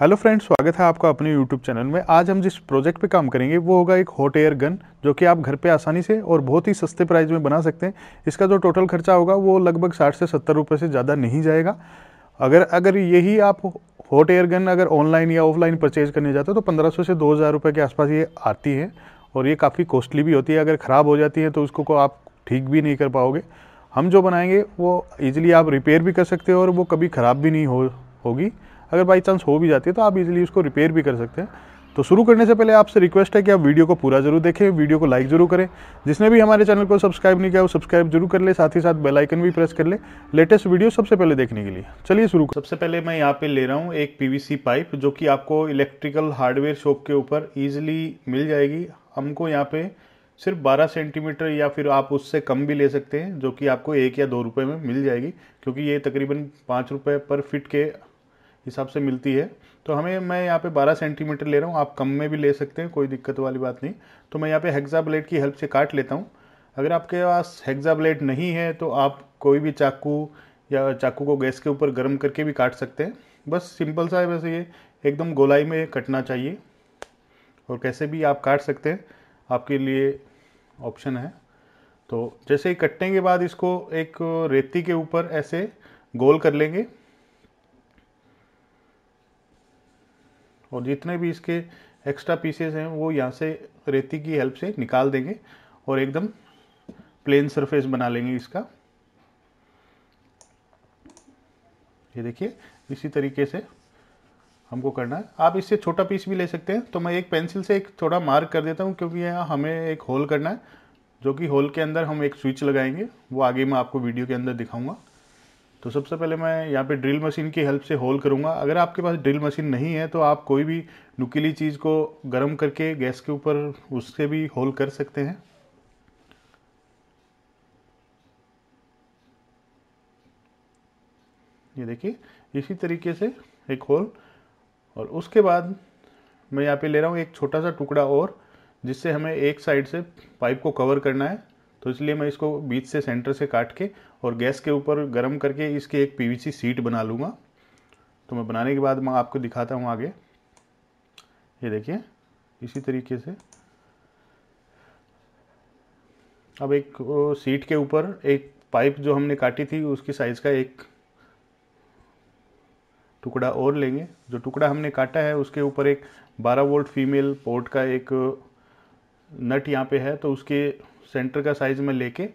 hello friends स्वागत है आपका अपने यूट्यूब चैनल में आज हम जिस प्रोजेक्ट पे काम करेंगे वो होगा एक हॉट एयर गन जो कि आप घर पे आसानी से और बहुत ही सस्ते प्राइस में बना सकते हैं इसका जो टोटल खर्चा होगा वो लगभग साठ से सत्तर रुपये से ज़्यादा नहीं जाएगा अगर अगर यही आप हॉट एयर गन अगर ऑनलाइन या ऑफलाइन परचेज करने जाते हो तो पंद्रह से दो हज़ार के आसपास ये आती है और ये काफ़ी कॉस्टली भी होती है अगर ख़राब हो जाती है तो उसको को आप ठीक भी नहीं कर पाओगे हम जो बनाएंगे वो ईजिली आप रिपेयर भी कर सकते हो और वो कभी ख़राब भी नहीं हो होगी अगर बाई चांस हो भी जाती है तो आप इजीली उसको रिपेयर भी कर सकते हैं तो शुरू करने से पहले आपसे रिक्वेस्ट है कि आप वीडियो को पूरा जरूर देखें वीडियो को लाइक जरूर करें जिसने भी हमारे चैनल को सब्सक्राइब नहीं किया वो सब्सक्राइब जरूर कर ले साथ ही साथ बेल आइकन भी प्रेस कर ले लेटेस्ट वीडियो सबसे पहले देखने के लिए चलिए शुरू सबसे पहले मैं यहाँ पे ले रहा हूँ एक पी पाइप जो कि आपको इलेक्ट्रिकल हार्डवेयर शॉप के ऊपर ईजिली मिल जाएगी हमको यहाँ पे सिर्फ बारह सेंटीमीटर या फिर आप उससे कम भी ले सकते हैं जो कि आपको एक या दो रुपये में मिल जाएगी क्योंकि ये तकरीबन पाँच रुपये पर फिट के हिसाब से मिलती है तो हमें मैं यहाँ पे 12 सेंटीमीटर ले रहा हूँ आप कम में भी ले सकते हैं कोई दिक्कत वाली बात नहीं तो मैं यहाँ पे हेक्सा ब्लेड की हेल्प से काट लेता हूँ अगर आपके पास हेक्सा ब्लेड नहीं है तो आप कोई भी चाकू या चाकू को गैस के ऊपर गर्म करके भी काट सकते हैं बस सिंपल सा है वैसे ये एकदम गोलाई में कटना चाहिए और कैसे भी आप काट सकते हैं आपके लिए ऑप्शन है तो जैसे ही कटने के बाद इसको एक रेती के ऊपर ऐसे गोल कर लेंगे और जितने भी इसके एक्स्ट्रा पीसेस हैं वो यहाँ से रेती की हेल्प से निकाल देंगे और एकदम प्लेन सरफेस बना लेंगे इसका ये देखिए इसी तरीके से हमको करना है आप इससे छोटा पीस भी ले सकते हैं तो मैं एक पेंसिल से एक थोड़ा मार्क कर देता हूँ क्योंकि यहाँ हमें एक होल करना है जो कि होल के अंदर हम एक स्विच लगाएंगे वो आगे मैं आपको वीडियो के अंदर दिखाऊंगा तो सबसे पहले मैं यहाँ पे ड्रिल मशीन की हेल्प से होल करूँगा अगर आपके पास ड्रिल मशीन नहीं है तो आप कोई भी नुकीली चीज़ को गर्म करके गैस के ऊपर उससे भी होल कर सकते हैं ये देखिए इसी तरीके से एक होल और उसके बाद मैं यहाँ पे ले रहा हूँ एक छोटा सा टुकड़ा और जिससे हमें एक साइड से पाइप को कवर करना है तो इसलिए मैं इसको बीच से सेंटर से काट के और गैस के ऊपर गर्म करके इसके एक पीवीसी सीट बना लूँगा तो मैं बनाने के बाद मैं आपको दिखाता हूँ आगे ये देखिए इसी तरीके से अब एक सीट के ऊपर एक पाइप जो हमने काटी थी उसकी साइज़ का एक टुकड़ा और लेंगे जो टुकड़ा हमने काटा है उसके ऊपर एक 12 वोल्ट फीमेल पोर्ट का एक नट यहाँ पे है तो उसके सेंटर का साइज़ में लेके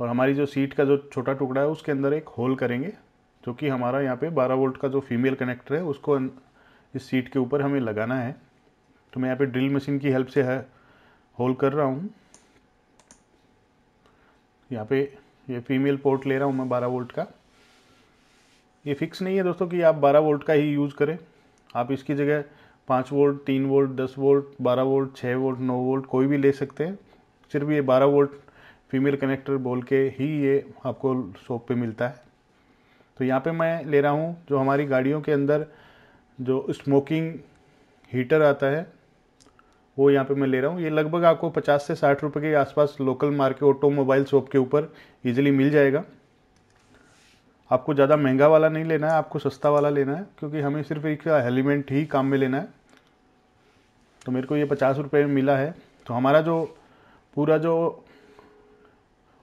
और हमारी जो सीट का जो छोटा टुकड़ा है उसके अंदर एक होल करेंगे जो कि हमारा यहाँ पे 12 वोल्ट का जो फीमेल कनेक्टर है उसको इस सीट के ऊपर हमें लगाना है तो मैं यहाँ पे ड्रिल मशीन की हेल्प से है होल कर रहा हूँ यहाँ पे ये फीमेल पोर्ट ले रहा हूँ मैं 12 वोल्ट का ये फिक्स नहीं है दोस्तों कि आप 12 वोल्ट का ही यूज़ करें आप इसकी जगह पाँच वोल्ट तीन वोल्ट दस वोल्ट बारह वोल्ट छः वोल्ट नौ वोल्ट कोई भी ले सकते हैं सिर्फ ये 12 वोल्ट फीमेल कनेक्टर बोल के ही ये आपको शॉप पे मिलता है तो यहाँ पे मैं ले रहा हूँ जो हमारी गाड़ियों के अंदर जो स्मोकिंग हीटर आता है वो यहाँ पे मैं ले रहा हूँ ये लगभग आपको 50 से साठ रुपये के आसपास लोकल मार्केट ऑटोमोबाइल शॉप के ऊपर ईजिली मिल जाएगा आपको ज़्यादा महंगा वाला नहीं लेना है आपको सस्ता वाला लेना है क्योंकि हमें सिर्फ एक हेलीमेंट ही काम में लेना है तो मेरे को ये पचास रुपये में मिला है तो हमारा जो पूरा जो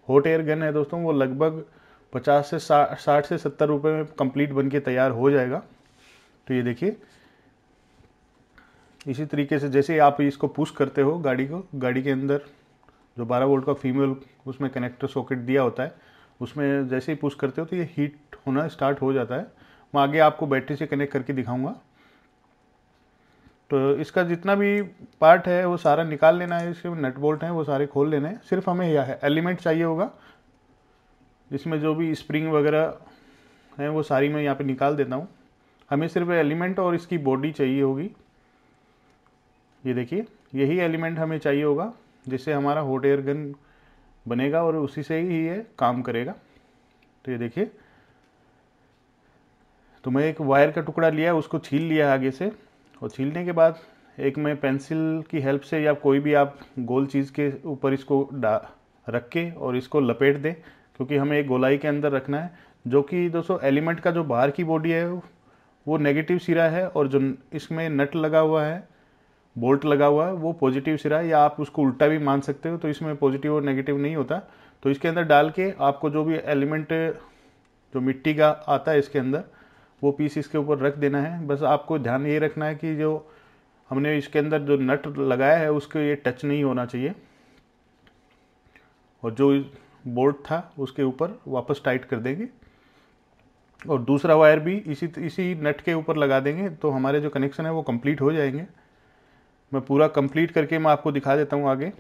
हॉट एयर गन है दोस्तों वो लगभग पचास से साठ से सत्तर रुपये में कंप्लीट बन के तैयार हो जाएगा तो ये देखिए इसी तरीके से जैसे आप इसको पुश करते हो गाड़ी को गाड़ी के अंदर जो 12 वोल्ट का फीमेल उसमें कनेक्टर सॉकेट दिया होता है उसमें जैसे ही पुश करते हो तो ये हीट होना स्टार्ट हो जाता है मैं आगे आपको बैटरी से कनेक्ट करके दिखाऊंगा तो इसका जितना भी पार्ट है वो सारा निकाल लेना है इसके नट बोल्ट हैं वो सारे खोल लेने हैं सिर्फ हमें यह है एलिमेंट चाहिए होगा जिसमें जो भी स्प्रिंग वगैरह हैं वो सारी मैं यहाँ पे निकाल देता हूँ हमें सिर्फ एलिमेंट और इसकी बॉडी चाहिए होगी ये देखिए यही एलिमेंट हमें चाहिए होगा जिससे हमारा हॉट एयर गन बनेगा और उसी से ही ये काम करेगा तो ये देखिए तो मैं एक वायर का टुकड़ा लिया उसको छील लिया आगे से और छीलने के बाद एक मैं पेंसिल की हेल्प से या कोई भी आप गोल चीज़ के ऊपर इसको डा रख के और इसको लपेट दें क्योंकि हमें एक गोलाई के अंदर रखना है जो कि दोस्तों एलिमेंट का जो बाहर की बॉडी है वो नेगेटिव सिरा है और जो इसमें नट लगा हुआ है बोल्ट लगा हुआ है वो पॉजिटिव सिरा है या आप उसको उल्टा भी मान सकते हो तो इसमें पॉजिटिव और नेगेटिव नहीं होता तो इसके अंदर डाल के आपको जो भी एलिमेंट जो मिट्टी का आता है इसके अंदर वो पीस इसके ऊपर रख देना है बस आपको ध्यान ये रखना है कि जो हमने इसके अंदर जो नट लगाया है उसको ये टच नहीं होना चाहिए और जो बोर्ड था उसके ऊपर वापस टाइट कर देंगे और दूसरा वायर भी इसी इसी नट के ऊपर लगा देंगे तो हमारे जो कनेक्शन है वो कंप्लीट हो जाएंगे मैं पूरा कंप्लीट करके मैं आपको दिखा देता हूँ आगे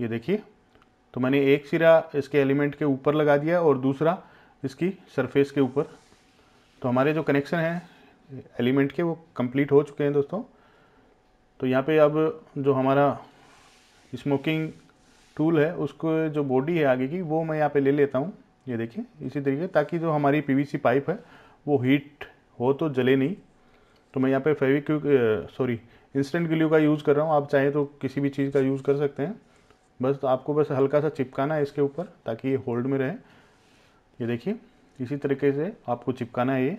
ये देखिए तो मैंने एक सिरा इसके एलिमेंट के ऊपर लगा दिया और दूसरा इसकी सरफेस के ऊपर तो हमारे जो कनेक्शन हैं एलिमेंट के वो कंप्लीट हो चुके हैं दोस्तों तो यहाँ पे अब जो हमारा स्मोकिंग टूल है उसको जो बॉडी है आगे की वो मैं यहाँ पे ले लेता हूँ ये देखिए इसी तरीके ताकि जो हमारी पीवीसी पाइप है वो हीट हो तो जले नहीं तो मैं यहाँ पे फेविक सॉरी इंस्टेंट ग्लू का यूज़ कर रहा हूँ आप चाहें तो किसी भी चीज़ का यूज़ कर सकते हैं बस तो आपको बस हल्का सा चिपकाना है इसके ऊपर ताकि ये होल्ड में रहें ये देखिए इसी तरीके से आपको चिपकाना है ये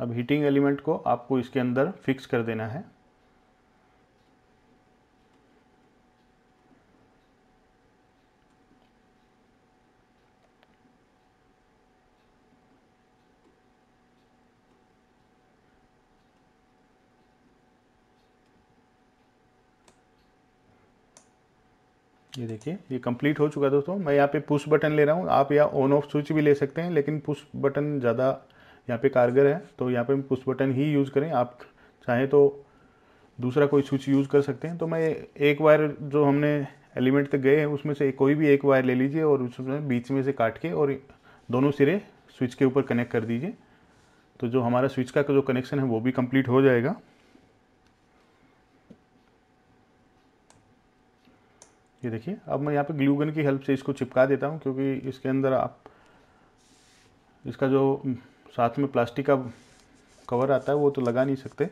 अब हीटिंग एलिमेंट को आपको इसके अंदर फिक्स कर देना है ये देखिए ये कंप्लीट हो चुका दोस्तों मैं यहाँ पे पुश बटन ले रहा हूँ आप या ऑन ऑफ स्विच भी ले सकते हैं लेकिन पुश बटन ज़्यादा यहाँ पे कारगर है तो यहाँ पे पुश बटन ही यूज़ करें आप चाहें तो दूसरा कोई स्विच यूज़ कर सकते हैं तो मैं एक वायर जो हमने एलिमेंट तक गए हैं उसमें से कोई भी एक वायर ले लीजिए और उसमें बीच में से काट के और दोनों सिरे स्विच के ऊपर कनेक्ट कर दीजिए तो जो हमारा स्विच का जो कनेक्शन है वो भी कम्प्लीट हो जाएगा ये देखिए अब मैं यहाँ पे ग्लूगन की हेल्प से इसको चिपका देता हूँ क्योंकि इसके अंदर आप इसका जो साथ में प्लास्टिक का कवर आता है वो तो लगा नहीं सकते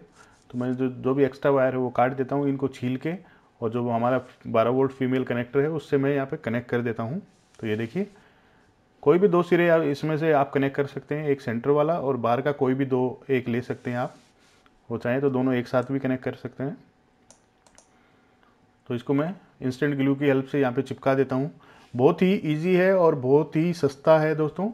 तो मैं जो जो भी एक्स्ट्रा वायर है वो काट देता हूँ इनको छील के और जो हमारा बारह वोल्ट फीमेल कनेक्टर है उससे मैं यहाँ पर कनेक्ट कर देता हूँ तो ये देखिए कोई भी दो सिरे इसमें से आप कनेक्ट कर सकते हैं एक सेंटर वाला और बाहर का कोई भी दो एक ले सकते हैं आप वो चाहें तो दोनों एक साथ भी कनेक्ट कर सकते हैं तो इसको मैं इंस्टेंट ग्लू की हेल्प से यहाँ पे चिपका देता हूँ बहुत ही इजी है और बहुत ही सस्ता है दोस्तों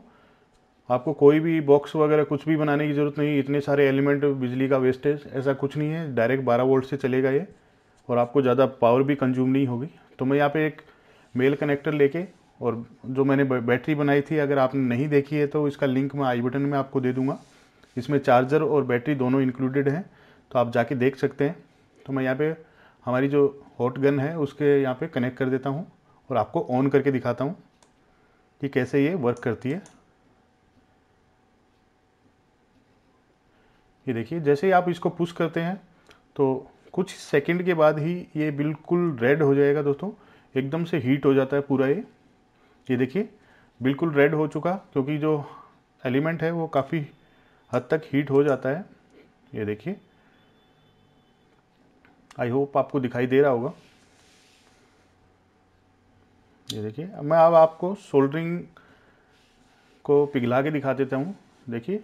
आपको कोई भी बॉक्स वगैरह कुछ भी बनाने की ज़रूरत नहीं इतने सारे एलिमेंट बिजली का वेस्टेज ऐसा कुछ नहीं है डायरेक्ट बारह वोल्ट से चलेगा ये और आपको ज़्यादा पावर भी कंज्यूम नहीं होगी तो मैं यहाँ पर एक मेल कनेक्टर लेके और जो मैंने बैटरी बनाई थी अगर आपने नहीं देखी है तो इसका लिंक मैं आई बटन में आपको दे दूँगा इसमें चार्जर और बैटरी दोनों इंक्लूडेड हैं तो आप जाके देख सकते हैं तो मैं यहाँ पर हमारी जो हॉट गन है उसके यहाँ पे कनेक्ट कर देता हूँ और आपको ऑन करके दिखाता हूँ कि कैसे ये वर्क करती है ये देखिए जैसे ही आप इसको पुश करते हैं तो कुछ सेकंड के बाद ही ये बिल्कुल रेड हो जाएगा दोस्तों एकदम से हीट हो जाता है पूरा ये ये देखिए बिल्कुल रेड हो चुका क्योंकि जो एलिमेंट है वो काफ़ी हद तक हीट हो जाता है ये देखिए आई होप आपको दिखाई दे रहा होगा ये देखिए मैं अब आपको सोल्डरिंग को पिघला के दिखा देता हूँ देखिए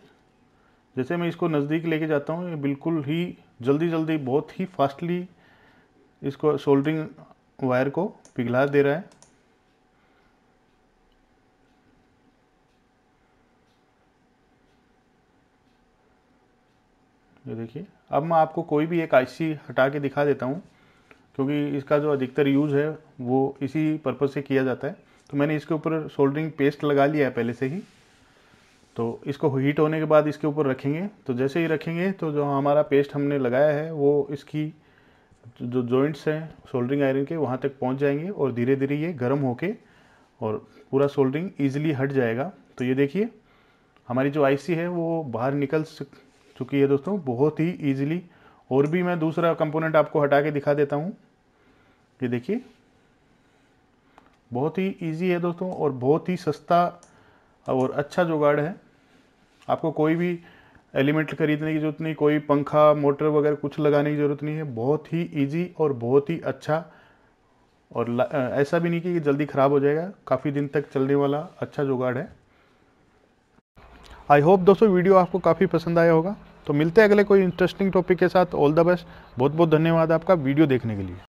जैसे मैं इसको नज़दीक लेके जाता हूँ ये बिल्कुल ही जल्दी जल्दी बहुत ही फास्टली इसको सोल्डरिंग वायर को पिघला दे रहा है ये देखिए अब मैं आपको कोई भी एक आईसी हटा के दिखा देता हूँ क्योंकि इसका जो अधिकतर यूज़ है वो इसी पर्पज़ से किया जाता है तो मैंने इसके ऊपर सोल्डरिंग पेस्ट लगा लिया है पहले से ही तो इसको हीट होने के बाद इसके ऊपर रखेंगे तो जैसे ही रखेंगे तो जो हमारा पेस्ट हमने लगाया है वो इसकी जो जॉइंट्स हैं सोल्डरिंग आयरन के वहाँ तक पहुँच जाएंगे और धीरे धीरे ये गर्म होके और पूरा सोल्डरिंग ईजिली हट जाएगा तो ये देखिए हमारी जो आईसी है वो बाहर निकल चुकी ये दोस्तों बहुत ही ईजिली और भी मैं दूसरा कंपोनेंट आपको हटा के दिखा देता हूँ ये देखिए बहुत ही ईजी है दोस्तों और बहुत ही सस्ता और अच्छा जुगाड़ है आपको कोई भी एलिमेंट खरीदने की जरूरत नहीं कोई पंखा मोटर वगैरह कुछ लगाने की ज़रूरत नहीं है बहुत ही ईजी और बहुत ही अच्छा और ऐसा भी नहीं कि जल्दी ख़राब हो जाएगा काफ़ी दिन तक चलने वाला अच्छा जुगाड़ है आई होप दोस्तों वीडियो आपको काफ़ी पसंद आया होगा तो मिलते हैं अगले कोई इंटरेस्टिंग टॉपिक के साथ ऑल द बेस्ट बहुत बहुत धन्यवाद आपका वीडियो देखने के लिए